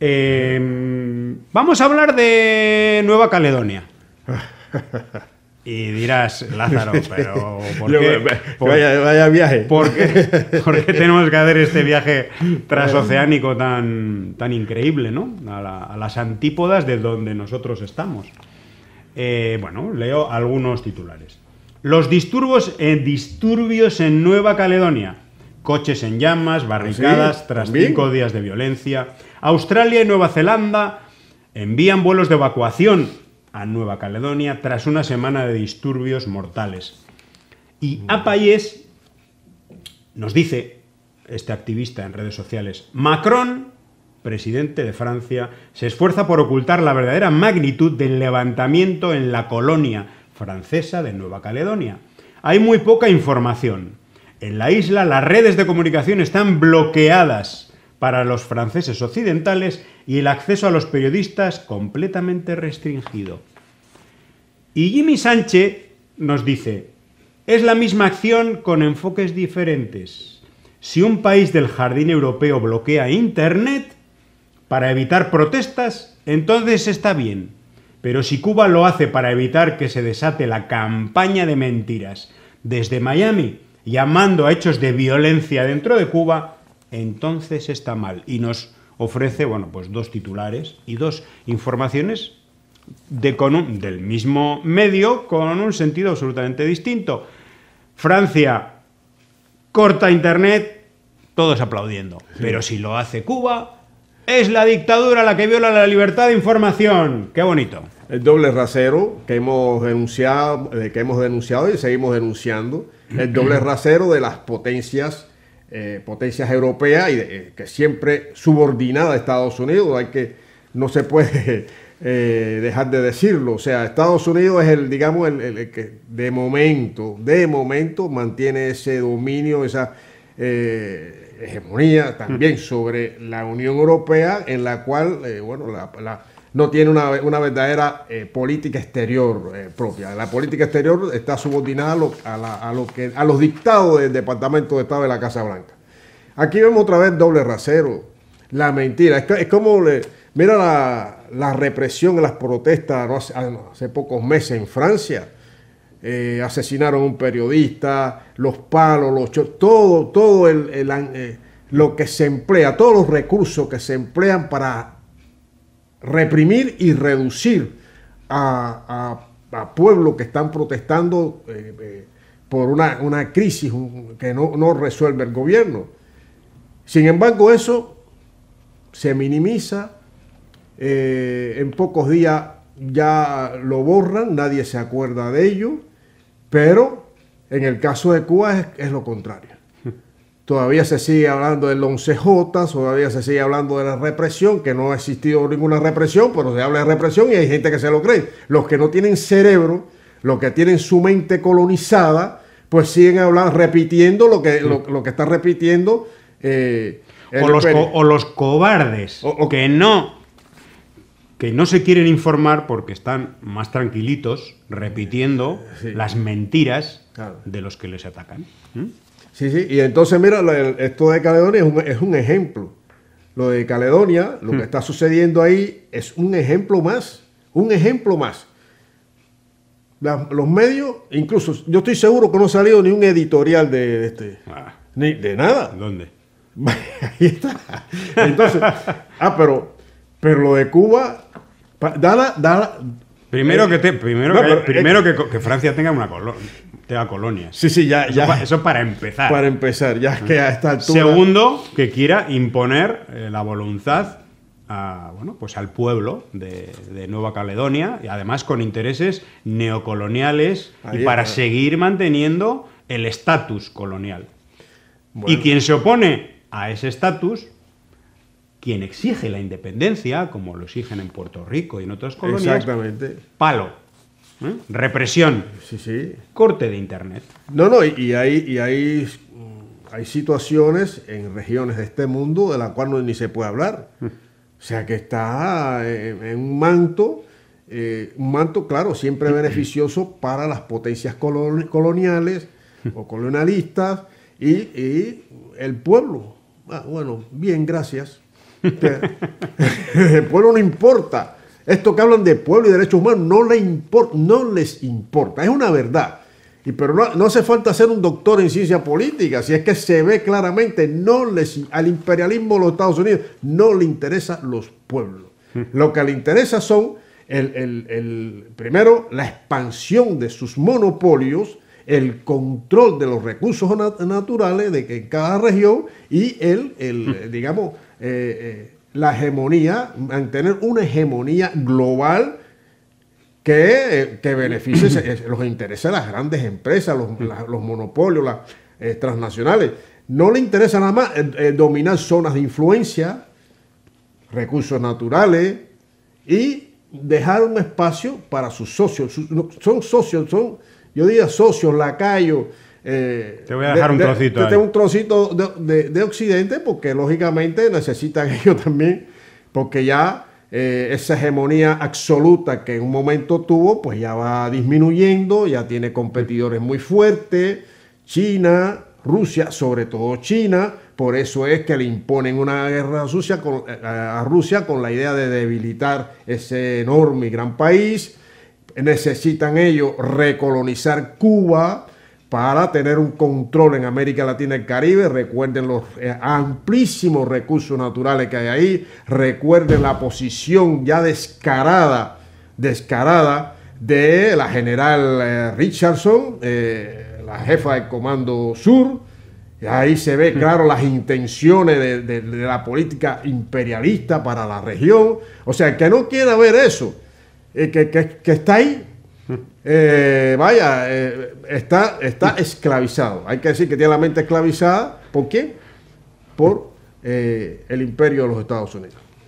Em, vamos a hablar de Nueva Caledonia. Y dirás, Lázaro, pero ¿por qué? vaya, viaje. ¿por qué, tenemos que hacer este viaje transoceánico tan, tan increíble, ¿no? A, las antípodas de donde nosotros estamos. Eh, bueno, leo algunos titulares. Los disturbios, disturbios en Nueva Caledonia coches en llamas, ah, barricadas, tras cinco días de violencia. Australia y Nueva Zelanda envían vuelos de evacuación a Nueva Caledonia tras una semana de disturbios mortales. Y Apayes nos dice, este activista en redes sociales, Macron, presidente de Francia, se esfuerza por ocultar la verdadera magnitud del levantamiento en la colonia francesa de Nueva Caledonia. Hay muy poca información. En la isla las redes de comunicación están bloqueadas para los franceses occidentales y el acceso a los periodistas completamente restringido. Y Jimmy Sánchez nos dice, es la misma acción con enfoques diferentes. Si un país del jardín europeo bloquea Internet para evitar protestas, entonces está bien. Pero si Cuba lo hace para evitar que se desate la campaña de mentiras desde Miami llamando a hechos de violencia dentro de Cuba, entonces está mal. Y nos ofrece, bueno, pues dos titulares y dos informaciones de con del mismo medio con un sentido absolutamente distinto. Francia corta Internet, todos aplaudiendo. Pero si lo hace Cuba, es la dictadura la que viola la libertad de información. Qué bonito el doble rasero que hemos denunciado, eh, que hemos denunciado y seguimos denunciando, el doble rasero de las potencias, eh, potencias europeas y eh, que siempre subordinada a Estados Unidos, hay que no se puede dejar de decirlo, o sea, Estados Unidos es el, digamos, el, que de momento, de momento mantiene ese dominio, esa hegemonía también sobre la Unión Europea, en la cual, bueno, la no tiene una, verdadera eh, política exterior eh, propia. La política exterior está subordinada a, los dictados del Departamento de Estado de la Casa Blanca. Aquí vemos otra vez doble rasero, la mentira. Es, como, mira la, represión represión, las protestas ah, hace, pocos meses en Francia. Eh, asesinaron a un periodista, los palos, los todo, todo lo que se emplea, todos los recursos que se emplean para reprimir y reducir a, pueblos que están protestando eh, eh, por una, crisis que no, resuelve el gobierno. Sin embargo, eso se minimiza, eh, en pocos días ya lo borran, nadie se acuerda de ello, pero en el caso de Cuba es lo contrario. Todavía se sigue hablando del 11J, todavía se sigue hablando de la represión, que no ha existido ninguna represión, pero se habla de represión y hay gente que se lo cree. Los que no tienen cerebro, los que tienen su mente colonizada, pues siguen hablando, repitiendo lo que, lo, que está repitiendo. Eh, o, los o, los cobardes, o, que no que no se quieren informar porque están más tranquilitos repitiendo las mentiras de los que les atacan. Sí, sí, y entonces mira, esto de Caledonia es un, ejemplo. Lo de Caledonia, lo que hmm. está sucediendo ahí, es un ejemplo más, un ejemplo más. los medios, incluso, yo estoy seguro que no ha salido ni un editorial de, este, ah. de nada. ¿Dónde? ahí está. Entonces, ah, pero, pero lo de Cuba, da Primero eh, que, te, primero, eh, primero que, Francia tenga una colonia. Tea Colonia. Sí, sí, ya. Eso, ya. eso para empezar. Para empezar, ya que a esta altura. Segundo, que quiera imponer eh, la voluntad a, bueno, pues al pueblo de, Nueva Caledonia, y además con intereses neocoloniales y para seguir manteniendo el estatus colonial. Y quien se opone a ese estatus, quien exige la independencia, como lo exigen en Puerto Rico y en otras colonias, Exactamente. palo. ¿Eh? Represión. Sí, sí. Corte de Internet. No, no, y, hay, y hay, mm, hay situaciones en regiones de este mundo de las cuales no, ni se puede hablar. Mm. O sea que está eh, en, un manto, eh, un manto, claro, siempre mm. beneficioso para las potencias coloniales o colonialistas y, el pueblo. Ah, bueno, bien, gracias. el pueblo no importa. Esto que hablan de pueblo y derechos humanos no, les importa, es una verdad. Y, pero no, hace falta ser un doctor en ciencia política, si es que se ve claramente, no les, al imperialismo de los Estados Unidos no le interesan los pueblos. Hmm. Lo que le interesa son, el, primero, la expansión de sus monopolios, el control de los recursos naturales de cada región y el, el hmm. digamos, eh, eh, la hegemonía, mantener una hegemonía global que, que beneficie los intereses de las grandes empresas, los, monopolios, las eh, transnacionales. No le interesa nada más eh, eh, dominar zonas de influencia, recursos naturales y dejar un espacio para sus socios. son socios, son, yo diría socios, lacayos, eh, te voy a dejar un trocito. De, un trocito de, Occidente porque lógicamente necesitan ellos también, porque ya eh, esa hegemonía absoluta que en un momento tuvo, pues ya va disminuyendo, ya tiene competidores muy fuertes, China, Rusia, sobre todo China, por eso es que le imponen una guerra sucia eh, a Rusia con la idea de debilitar ese enorme y gran país. Necesitan ellos recolonizar Cuba, para tener un control en América Latina y el Caribe. Recuerden los eh, amplísimos recursos naturales que hay ahí. Recuerden la posición ya descarada, descarada de la general eh, Richardson, eh, la jefa del Comando Sur. Ahí se ve claro las intenciones de, la política imperialista para la región. O sea, que no quiera ver eso, que está ahí, eh, vaya, eh, está, está esclavizado. Hay que decir que tiene la mente esclavizada. ¿Por qué? Por eh, el imperio de los Estados Unidos.